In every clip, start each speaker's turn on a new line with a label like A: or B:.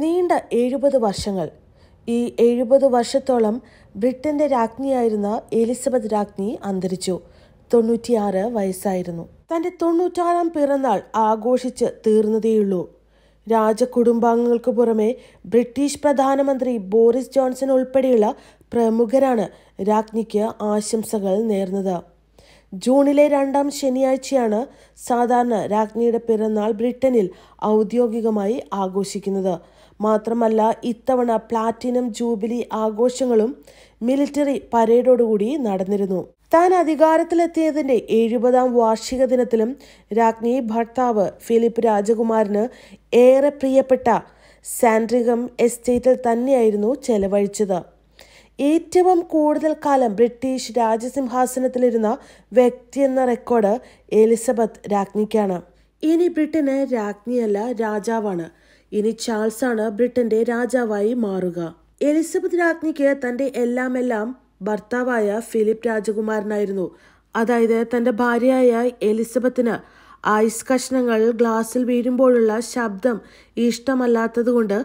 A: നീണ്ട എഴുപത് വർഷങ്ങൾ ഈ എഴുപത് വർഷത്തോളം ബ്രിട്ടന്റെ രാജ്ഞിയായിരുന്ന എലിസബത്ത് രാജ്ഞി അന്തരിച്ചു തൊണ്ണൂറ്റിയാറ് വയസ്സായിരുന്നു തന്റെ തൊണ്ണൂറ്റാറാം പിറന്നാൾ ആഘോഷിച്ച് തീർന്നതേയുള്ളൂ രാജകുടുംബാംഗങ്ങൾക്ക് പുറമെ ബ്രിട്ടീഷ് പ്രധാനമന്ത്രി ബോറിസ് ജോൺസൺ ഉൾപ്പെടെയുള്ള പ്രമുഖരാണ് രാജ്ഞിക്ക് ആശംസകൾ നേർന്നത് ജൂണിലെ രണ്ടാം ശനിയാഴ്ചയാണ് സാധാരണ രാജ്ഞിയുടെ പിറന്നാൾ ബ്രിട്ടനിൽ ഔദ്യോഗികമായി ആഘോഷിക്കുന്നത് മാത്രമല്ല ഇത്തവണ പ്ലാറ്റിനം ജൂബിലി ആഘോഷങ്ങളും മിലിറ്ററി പരേഡോടുകൂടി നടന്നിരുന്നു താൻ അധികാരത്തിലെത്തിയതിന്റെ എഴുപതാം വാർഷിക ദിനത്തിലും രാജ്ഞി ഭർത്താവ് ഫിലിപ്പ് രാജകുമാരന് ഏറെ പ്രിയപ്പെട്ട സാൻഡ്രിഗം എസ്റ്റേറ്റിൽ തന്നെയായിരുന്നു ചെലവഴിച്ചത് ഏറ്റവും കൂടുതൽ കാലം ബ്രിട്ടീഷ് രാജസിംഹാസനത്തിലിരുന്ന വ്യക്തി എന്ന റെക്കോർഡ് എലിസബത്ത് രാജ്ഞിക്കാണ് ഇനി ബ്രിട്ടന് രാജ്ഞിയല്ല രാജാവാണ് ഇനി ചാൾസ് ആണ് ബ്രിട്ടന്റെ രാജാവായി മാറുക എലിസബത്ത് രാജ്ഞിക്ക് തന്റെ എല്ലാമെല്ലാം ഭർത്താവായ ഫിലിപ്പ് രാജകുമാരനായിരുന്നു അതായത് തന്റെ ഭാര്യയായ എലിസബത്തിന് ഐസ് കഷ്ണങ്ങൾ ഗ്ലാസ്സിൽ വീഴുമ്പോഴുള്ള ശബ്ദം ഇഷ്ടമല്ലാത്തതുകൊണ്ട്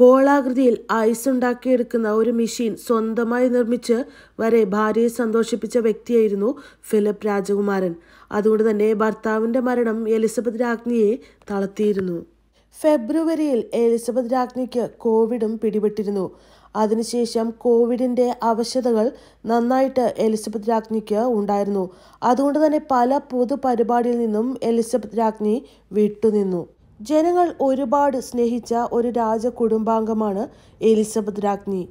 A: ഗോളാകൃതിയിൽ ഐസ് ഉണ്ടാക്കിയെടുക്കുന്ന ഒരു മെഷീൻ സ്വന്തമായി നിർമ്മിച്ച് വരെ ഭാര്യയെ സന്തോഷിപ്പിച്ച വ്യക്തിയായിരുന്നു ഫിലിപ്പ് രാജകുമാരൻ അതുകൊണ്ട് തന്നെ ഭർത്താവിൻ്റെ മരണം എലിസബത്ത് രാജ്ഞിയെ തളർത്തിയിരുന്നു ഫെബ്രുവരിയിൽ എലിസബത്ത് രാജ്ഞിക്ക് കോവിഡും പിടിപെട്ടിരുന്നു അതിനുശേഷം കോവിഡിൻ്റെ അവശതകൾ നന്നായിട്ട് എലിസബത്ത് രാജ്ഞിക്ക് ഉണ്ടായിരുന്നു അതുകൊണ്ട് തന്നെ പല പൊതു നിന്നും എലിസബത്ത് രാജ്ഞി വിട്ടുനിന്നു ജനങ്ങൾ ഒരുപാട് സ്നേഹിച്ച ഒരു രാജകുടുംബാംഗമാണ് എലിസബത്ത് രാജ്ഞി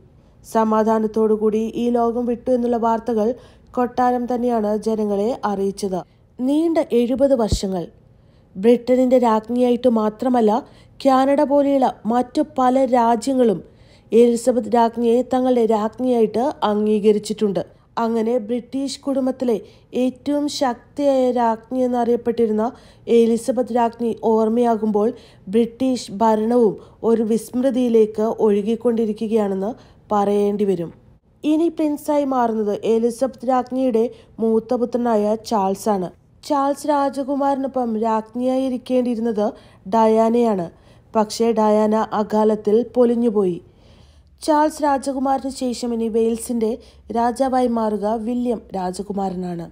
A: സമാധാനത്തോടുകൂടി ഈ ലോകം വിട്ടു എന്നുള്ള വാർത്തകൾ കൊട്ടാരം തന്നെയാണ് ജനങ്ങളെ അറിയിച്ചത് നീണ്ട എഴുപത് വർഷങ്ങൾ ബ്രിട്ടനിൻ്റെ രാജ്ഞിയായിട്ട് മാത്രമല്ല കാനഡ പോലെയുള്ള മറ്റു പല രാജ്യങ്ങളും എലിസബത്ത് രാജ്ഞിയെ തങ്ങളുടെ രാജ്ഞിയായിട്ട് അംഗീകരിച്ചിട്ടുണ്ട് അങ്ങനെ ബ്രിട്ടീഷ് കുടുംബത്തിലെ ഏറ്റവും ശക്തിയായ രാജ്ഞി എന്നറിയപ്പെട്ടിരുന്ന എലിസബത്ത് രാജ്ഞി ഓർമ്മയാകുമ്പോൾ ബ്രിട്ടീഷ് ഭരണവും ഒരു വിസ്മൃതിയിലേക്ക് ഒഴുകിക്കൊണ്ടിരിക്കുകയാണെന്ന് പറയേണ്ടി വരും ഇനി പ്രിൻസായി മാറുന്നത് എലിസബത്ത് രാജ്ഞിയുടെ മൂത്തപുത്രനായ ചാൾസ് ആണ് ചാൾസ് രാജകുമാരനൊപ്പം രാജ്ഞിയായി ഇരിക്കേണ്ടിയിരുന്നത് ഡയാനയാണ് പക്ഷേ ഡയാന അകാലത്തിൽ പൊലിഞ്ഞുപോയി ചാൾസ് രാജകുമാരന് ശേഷം ഇനി വെയിൽസിന്റെ രാജാവായി മാറുക വില്യം രാജകുമാരനാണ്